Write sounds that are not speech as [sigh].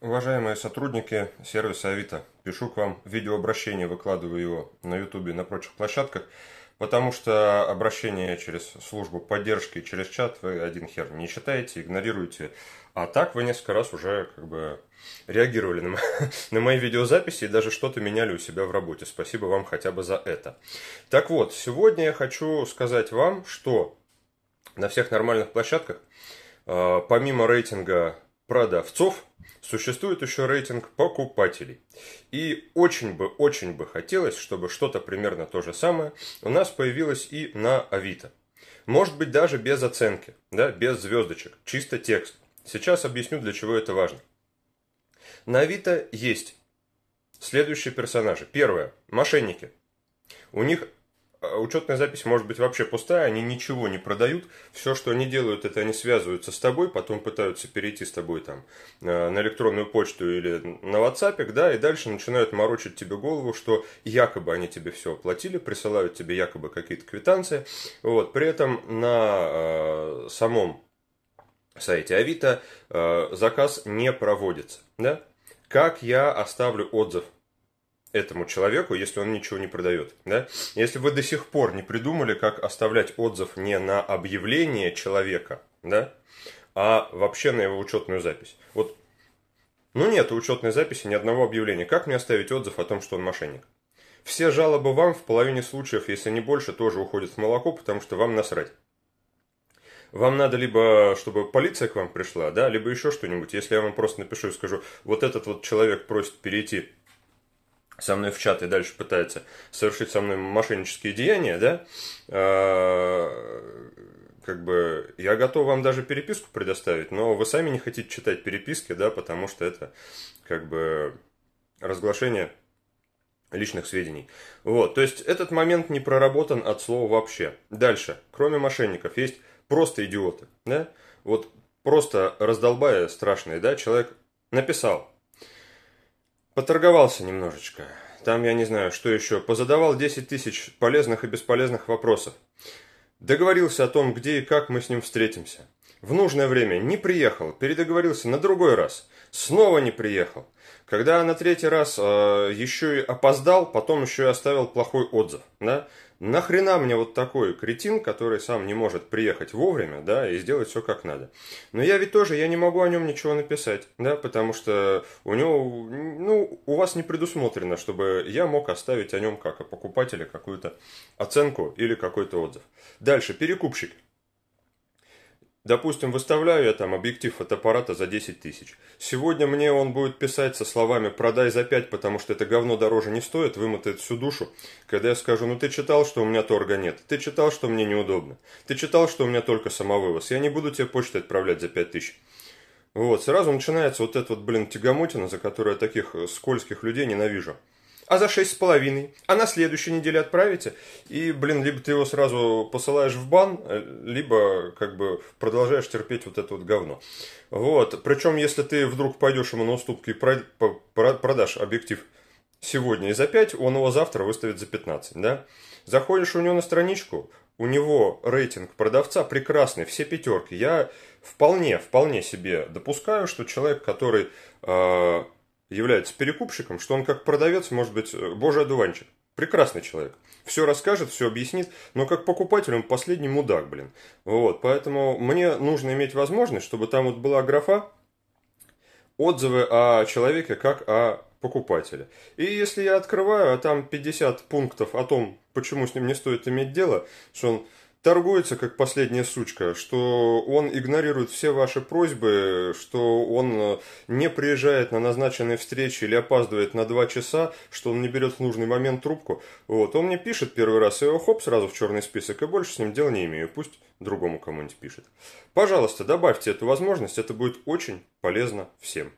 Уважаемые сотрудники сервиса Авито, пишу к вам видеообращение, выкладываю его на YouTube и на прочих площадках, потому что обращение через службу поддержки, через чат вы один хер не считаете, игнорируете. А так вы несколько раз уже как бы реагировали на, [laughs] на мои видеозаписи и даже что-то меняли у себя в работе. Спасибо вам хотя бы за это. Так вот, сегодня я хочу сказать вам, что на всех нормальных площадках, э, помимо рейтинга продавцов, существует еще рейтинг покупателей. И очень бы, очень бы хотелось, чтобы что-то примерно то же самое у нас появилось и на Авито. Может быть даже без оценки, да, без звездочек, чисто текст. Сейчас объясню, для чего это важно. На Авито есть следующие персонажи. Первое. Мошенники. У них а учетная запись может быть вообще пустая, они ничего не продают. Все, что они делают, это они связываются с тобой, потом пытаются перейти с тобой там э, на электронную почту или на WhatsApp, да, и дальше начинают морочить тебе голову, что якобы они тебе все оплатили, присылают тебе якобы какие-то квитанции. Вот, при этом на э, самом сайте Авито э, заказ не проводится, да. Как я оставлю отзыв этому человеку, если он ничего не продает. Да? Если вы до сих пор не придумали, как оставлять отзыв не на объявление человека, да, а вообще на его учетную запись. Вот, ну нет учетной записи ни одного объявления. Как мне оставить отзыв о том, что он мошенник? Все жалобы вам в половине случаев, если не больше, тоже уходят в молоко, потому что вам насрать. Вам надо либо, чтобы полиция к вам пришла, да, либо еще что-нибудь. Если я вам просто напишу и скажу, вот этот вот человек просит перейти со мной в чат и дальше пытается совершить со мной мошеннические деяния, да, э, как бы я готов вам даже переписку предоставить, но вы сами не хотите читать переписки, да, потому что это как бы разглашение личных сведений. Вот, то есть этот момент не проработан от слова вообще. Дальше, кроме мошенников, есть просто идиоты, да, вот просто раздолбая страшные, да, человек написал, Поторговался немножечко. Там, я не знаю, что еще. Позадавал 10 тысяч полезных и бесполезных вопросов. Договорился о том, где и как мы с ним встретимся. В нужное время не приехал, передоговорился на другой раз, снова не приехал. Когда на третий раз э, а, еще и опоздал, потом еще и оставил плохой отзыв, да? Нахрена мне вот такой кретин, который сам не может приехать вовремя, да, и сделать все как надо. Но я ведь тоже, я не могу о нем ничего написать, да, потому что у него, ну, у вас не предусмотрено, чтобы я мог оставить о нем как о покупателе какую-то оценку или какой-то отзыв. Дальше, перекупщик. Допустим, выставляю я там объектив фотоаппарата за 10 тысяч. Сегодня мне он будет писать со словами «продай за 5, потому что это говно дороже не стоит, вымотает всю душу». Когда я скажу «ну ты читал, что у меня торга нет, ты читал, что мне неудобно, ты читал, что у меня только самовывоз, я не буду тебе почту отправлять за 5 тысяч». Вот, сразу начинается вот этот вот, блин, тягомотина, за которую я таких э, скользких людей ненавижу а за шесть с половиной, а на следующей неделе отправите. И, блин, либо ты его сразу посылаешь в бан, э, либо как бы продолжаешь терпеть вот это вот говно. Вот, причем если ты вдруг пойдешь ему на уступки и продашь объектив сегодня и за 5, он его завтра выставит за 15, да? Заходишь у него на страничку, у него рейтинг продавца прекрасный, все пятерки. Я вполне, вполне себе допускаю, что человек, который а, является перекупщиком, что он как продавец может быть э, божий одуванчик. Прекрасный человек. Все расскажет, все объяснит, но как покупатель он последний мудак, блин. Вот, поэтому мне нужно иметь возможность, чтобы там вот была графа отзывы о человеке как о покупателе, И если я открываю, а там 50 пунктов о том, почему с ним не стоит иметь дело, что он торгуется как последняя сучка, что он игнорирует все ваши просьбы, что он э, не приезжает на назначенные встречи или опаздывает на два часа, что он не берет в нужный момент трубку. Вот, он мне пишет первый раз, и его хоп, сразу в черный список, и больше с ним дел не имею, пусть другому кому-нибудь пишет. Пожалуйста, добавьте эту возможность, это будет очень полезно всем.